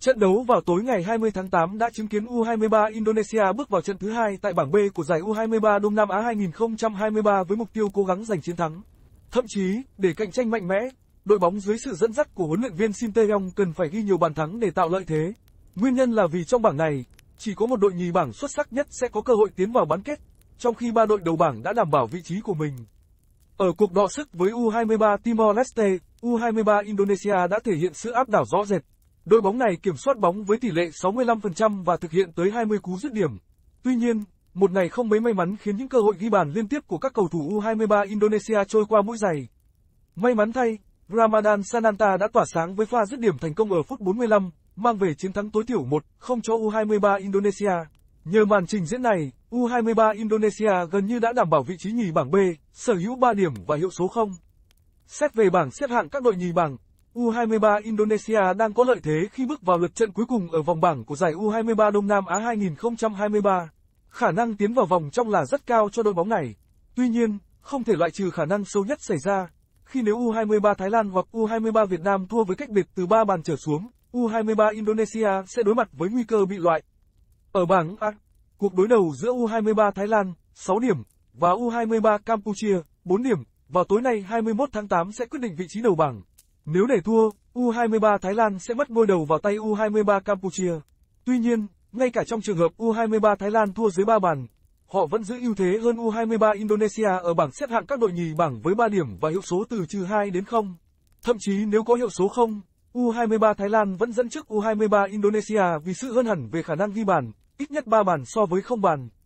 Trận đấu vào tối ngày 20 tháng 8 đã chứng kiến U23 Indonesia bước vào trận thứ hai tại bảng B của giải U23 Đông Nam Á 2023 với mục tiêu cố gắng giành chiến thắng. Thậm chí, để cạnh tranh mạnh mẽ, đội bóng dưới sự dẫn dắt của huấn luyện viên Sim Tae-yong cần phải ghi nhiều bàn thắng để tạo lợi thế. Nguyên nhân là vì trong bảng này, chỉ có một đội nhì bảng xuất sắc nhất sẽ có cơ hội tiến vào bán kết, trong khi ba đội đầu bảng đã đảm bảo vị trí của mình. Ở cuộc đọ sức với U23 Timor Leste, U23 Indonesia đã thể hiện sự áp đảo rõ rệt. Đội bóng này kiểm soát bóng với tỷ lệ 65% và thực hiện tới 20 cú dứt điểm. Tuy nhiên, một ngày không mấy may mắn khiến những cơ hội ghi bàn liên tiếp của các cầu thủ U23 Indonesia trôi qua mũi giày. May mắn thay, Ramadan Sananta đã tỏa sáng với pha dứt điểm thành công ở phút 45, mang về chiến thắng tối thiểu 1-0 cho U23 Indonesia. Nhờ màn trình diễn này, U23 Indonesia gần như đã đảm bảo vị trí nhì bảng B, sở hữu 3 điểm và hiệu số 0. Xét về bảng xếp hạng các đội nhì bảng, U23 Indonesia đang có lợi thế khi bước vào lượt trận cuối cùng ở vòng bảng của giải U23 Đông Nam Á 2023. Khả năng tiến vào vòng trong là rất cao cho đội bóng này. Tuy nhiên, không thể loại trừ khả năng xấu nhất xảy ra khi nếu U23 Thái Lan hoặc U23 Việt Nam thua với cách biệt từ 3 bàn trở xuống, U23 Indonesia sẽ đối mặt với nguy cơ bị loại. Ở bảng A, cuộc đối đầu giữa U23 Thái Lan 6 điểm và U23 Campuchia 4 điểm vào tối nay 21 tháng 8 sẽ quyết định vị trí đầu bảng. Nếu để thua, U23 Thái Lan sẽ mất ngôi đầu vào tay U23 Campuchia. Tuy nhiên, ngay cả trong trường hợp U23 Thái Lan thua dưới 3 bàn, họ vẫn giữ ưu thế hơn U23 Indonesia ở bảng xếp hạng các đội nhì bảng với 3 điểm và hiệu số từ trừ 2 đến 0. Thậm chí nếu có hiệu số 0, U23 Thái Lan vẫn dẫn trước U23 Indonesia vì sự hơn hẳn về khả năng ghi bàn, ít nhất 3 bàn so với không bàn.